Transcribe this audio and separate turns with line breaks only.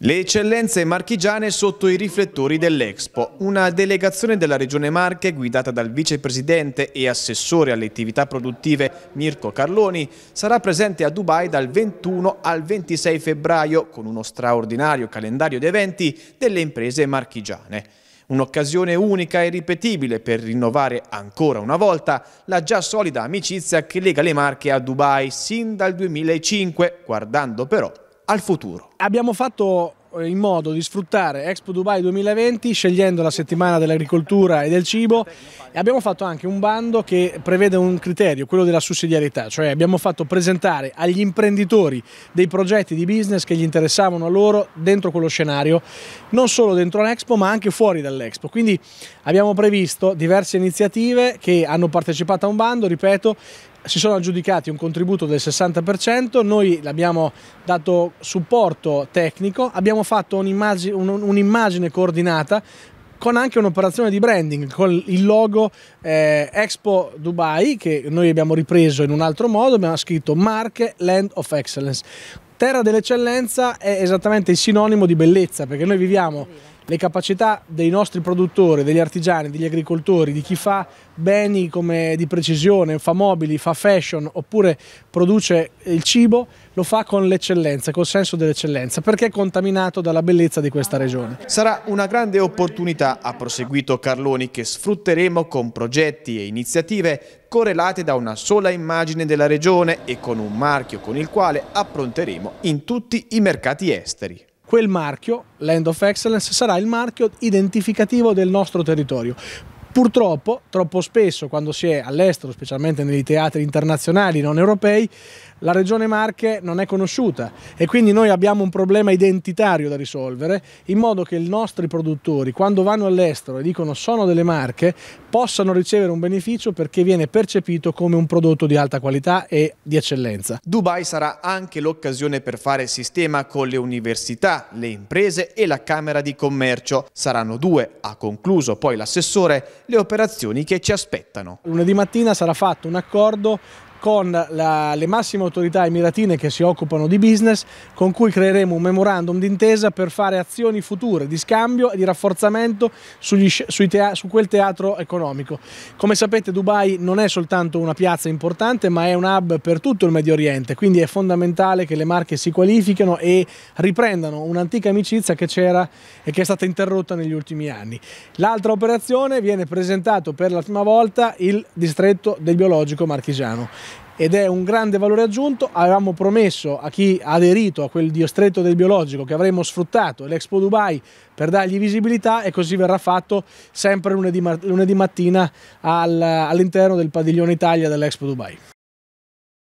Le eccellenze marchigiane sotto i riflettori dell'Expo. Una delegazione della Regione Marche guidata dal vicepresidente e assessore alle attività produttive Mirko Carloni sarà presente a Dubai dal 21 al 26 febbraio con uno straordinario calendario di eventi delle imprese marchigiane. Un'occasione unica e ripetibile per rinnovare ancora una volta la già solida amicizia che lega le Marche a Dubai sin dal 2005, guardando però al futuro.
Abbiamo fatto eh, in modo di sfruttare Expo Dubai 2020 scegliendo la settimana dell'agricoltura e del cibo e abbiamo fatto anche un bando che prevede un criterio, quello della sussidiarietà, cioè abbiamo fatto presentare agli imprenditori dei progetti di business che gli interessavano a loro dentro quello scenario, non solo dentro l'Expo ma anche fuori dall'Expo. Quindi abbiamo previsto diverse iniziative che hanno partecipato a un bando, ripeto, si sono aggiudicati un contributo del 60%, noi abbiamo dato supporto tecnico, abbiamo fatto un'immagine un coordinata con anche un'operazione di branding, con il logo eh, Expo Dubai che noi abbiamo ripreso in un altro modo, abbiamo scritto Marche Land of Excellence. Terra dell'eccellenza è esattamente il sinonimo di bellezza, perché noi viviamo le capacità dei nostri produttori, degli artigiani, degli agricoltori, di chi fa beni di precisione, fa mobili, fa fashion oppure produce il cibo, lo fa con l'eccellenza, col senso dell'eccellenza, perché è contaminato dalla bellezza di questa regione.
Sarà una grande opportunità, ha proseguito Carloni, che sfrutteremo con progetti e iniziative correlate da una sola immagine della regione e con un marchio con il quale appronteremo Fermo in tutti i mercati esteri.
Quel marchio, Land of Excellence, sarà il marchio identificativo del nostro territorio Purtroppo, troppo spesso, quando si è all'estero, specialmente nei teatri internazionali non europei, la regione Marche non è conosciuta e quindi noi abbiamo un problema identitario da risolvere in modo che i nostri produttori, quando vanno all'estero e dicono sono delle Marche, possano ricevere un beneficio perché viene percepito come un prodotto di alta qualità e di eccellenza.
Dubai sarà anche l'occasione per fare sistema con le università, le imprese e la Camera di Commercio. Saranno due, ha concluso poi l'assessore, le operazioni che ci aspettano.
Lunedì mattina sarà fatto un accordo con la, le massime autorità emiratine che si occupano di business, con cui creeremo un memorandum d'intesa per fare azioni future di scambio e di rafforzamento sugli, su quel teatro economico. Come sapete Dubai non è soltanto una piazza importante, ma è un hub per tutto il Medio Oriente, quindi è fondamentale che le marche si qualifichino e riprendano un'antica amicizia che c'era e che è stata interrotta negli ultimi anni. L'altra operazione viene presentato per la prima volta il distretto del biologico marchigiano ed è un grande valore aggiunto. Avevamo promesso a chi ha aderito a quel diostretto del biologico che avremmo sfruttato l'Expo Dubai per dargli visibilità e così verrà fatto
sempre lunedì, lunedì mattina all'interno del padiglione Italia dell'Expo Dubai.